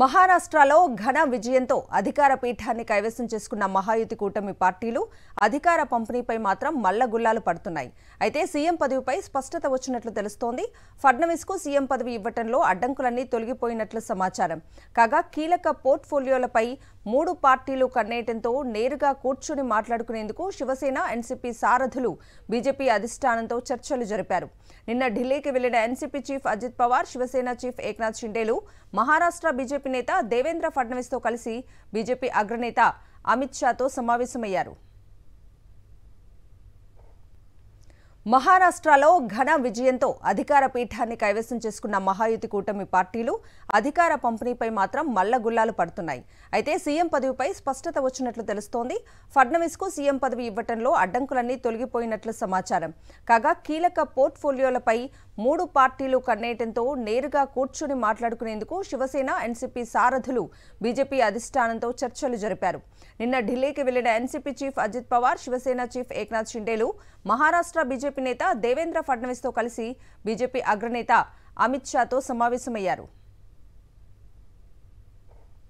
మహారాష్ట్రలో ఘన విజయంతో అధికార పీఠాన్ని కైవసం చేసుకున్న మహాయుతి కూటమి పార్టీలు అధికార పంపిణీపై మాత్రం మల్లగుల్లాలు పడుతున్నాయి అయితే సీఎం పదవిపై స్పష్టత వచ్చినట్లు తెలుస్తోంది కు సీఎం పదవి ఇవ్వటంలో అడ్డంకులన్నీ తొలగిపోయినట్లు సమాచారం కాగా కీలక పోర్ట్ఫోలియోలపై మూడు పార్టీలు కన్నేయటంతో నేరుగా కూర్చుని మాట్లాడుకునేందుకు శివసేన ఎన్సీపీ సారథులు బీజేపీ అధిష్టానంతో చర్చలు జరిపారు నిన్న ఢిల్లీకి వెళ్లిన NCP chief Ajit Pawar Shiv Sena chief Eknath షిండేలు మహారాష్ట్ర బీజేపీ బీజేపీ నేత దేవేంద్ర ఫడ్నవీస్తో కలిసి బీజేపీ అగ్రనేత అమిత్ షాతో సమావేశమయ్యారు మహారాష్ట్రలో ఘన విజయంతో అధికార పీఠాన్ని కైవసం చేసుకున్న మహాయుతి కూటమి పార్టీలు అధికార పంపిణీపై మాత్రం మల్లగుల్లాలు పడుతున్నాయి అయితే సీఎం పదవిపై స్పష్టత వచ్చినట్లు తెలుస్తోంది ఫడ్నవీస్కు సీఎం పదవి ఇవ్వటంలో అడ్డంకులన్నీ తొలగిపోయినట్లు సమాచారం కాగా కీలక పోర్ట్ఫోలియోలపై మూడు పార్టీలు కన్నేయటంతో నేరుగా కూర్చుని మాట్లాడుకునేందుకు శివసేన ఎన్సీపీ సారథులు బీజేపీ అధిష్టానంతో చర్చలు జరిపారు నిన్న ఢిల్లీకి వెళ్లిన NCP chief Ajit Pawar Shiv Sena chief Eknath షిండేలు మహారాష్ట్ర బీజేపీ నేత దేవేంద్ర ఫడ్నవీస్తో కలిసి బీజేపీ అగ్రనేత అమిత్ షాతో సమావేశమయ్యారు